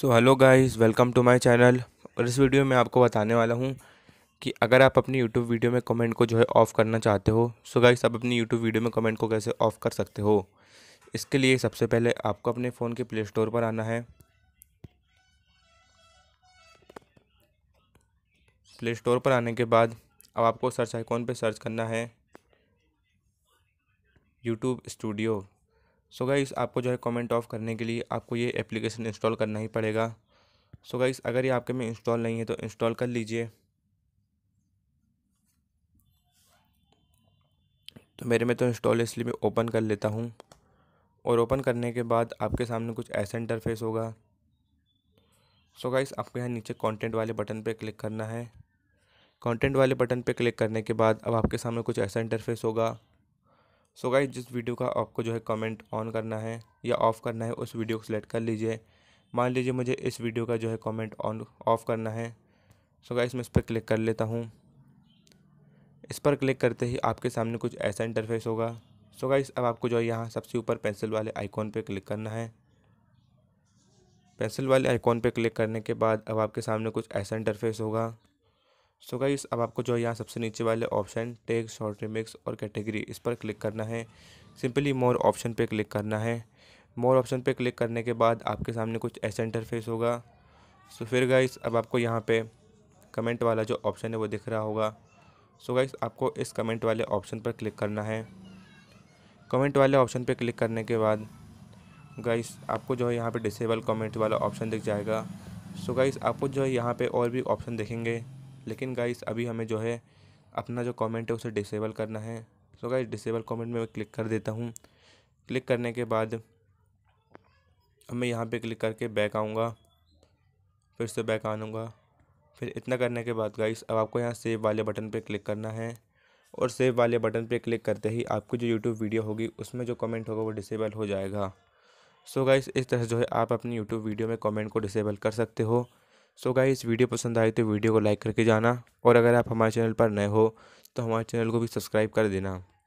so hello guys welcome to my channel और इस video में आपको बताने वाला हूँ कि अगर आप अपनी यूट्यूब वीडियो में कमेंट को जो है ऑफ़ करना चाहते हो सो गाइस आप अपनी यूट्यूब वीडियो में कमेंट को कैसे ऑफ़ कर सकते हो इसके लिए सबसे पहले आपको अपने फ़ोन के प्ले स्टोर पर आना है प्ले स्टोर पर आने के बाद अब आपको सर्च आइकॉन पर सर्च करना है YouTube studio so so guys आपको जो है कमेंट ऑफ करने के लिए आपको ये एप्लीकेशन इंस्टॉल करना ही पड़ेगा सो so गाइस अगर ये आपके में इंस्टॉल नहीं है तो इंस्टॉल कर लीजिए तो मेरे में तो इंस्टॉल इसलिए मैं ओपन कर लेता हूँ और ओपन करने के बाद आपके सामने कुछ ऐसा इंटरफेस होगा सो so गाइस आपको यहाँ नीचे कंटेंट वाले बटन पे क्लिक करना है कंटेंट वाले बटन पे क्लिक करने के बाद अब आपके सामने कुछ ऐसा इंटरफेस होगा सो गाइज जिस वीडियो का आपको जो है कमेंट ऑन करना है या ऑफ़ करना है उस वीडियो को सिलेक्ट कर लीजिए मान लीजिए मुझे इस वीडियो का जो है कमेंट ऑन ऑफ़ करना है सो गाइज मैं इस पर क्लिक कर लेता हूँ इस पर क्लिक करते ही आपके सामने कुछ ऐसा इंटरफेस होगा सो so गाइज अब आपको जो है यहाँ सबसे ऊपर पेंसिल वाले आइकॉन पर क्लिक करना है पेंसिल वाले आइकॉन पर क्लिक करने के बाद अब आपके सामने कुछ ऐसा इंटरफेस होगा सो so गाइस अब आपको जो यहाँ सबसे नीचे वाले ऑप्शन टेक शॉर्ट रिमिक्स और कैटेगरी इस पर क्लिक करना है सिंपली मोर ऑप्शन पे क्लिक करना है मोर ऑप्शन पे क्लिक करने के बाद आपके सामने कुछ ऐसा इंटरफेस होगा सो so फिर गाइस अब आपको यहाँ पे कमेंट वाला जो ऑप्शन है वो दिख रहा होगा सो so गाइस आपको इस कमेंट वाले ऑप्शन पर क्लिक करना है कमेंट वाले ऑप्शन पर क्लिक करने के बाद गाइस आपको जो है यहाँ पर डिसेबल कमेंट वाला ऑप्शन दिख जाएगा सो so गाइस आपको जो है यहाँ पर और भी ऑप्शन देखेंगे लेकिन गाइस अभी हमें जो है अपना जो कमेंट है उसे डिसेबल करना है सो तो गाइस डिसेबल कमेंट में मैं क्लिक कर देता हूँ क्लिक करने के बाद अब मैं यहाँ पे क्लिक करके बैक आऊँगा फिर से बैक आऊँगा फिर इतना करने के बाद गाइस अब आपको यहाँ सेव वाले बटन पर क्लिक करना है और सेव वाले बटन पर क्लिक करते ही आपकी जो यूट्यूब वीडियो होगी उसमें जो कमेंट होगा वो डिसेबल हो जाएगा सो so गाइस इस तरह जो है आप अपनी यूट्यूब वीडियो में कमेंट को डिसेबल कर सकते हो सो गाइस वीडियो पसंद आई तो वीडियो को लाइक करके जाना और अगर आप हमारे चैनल पर नए हो तो हमारे चैनल को भी सब्सक्राइब कर देना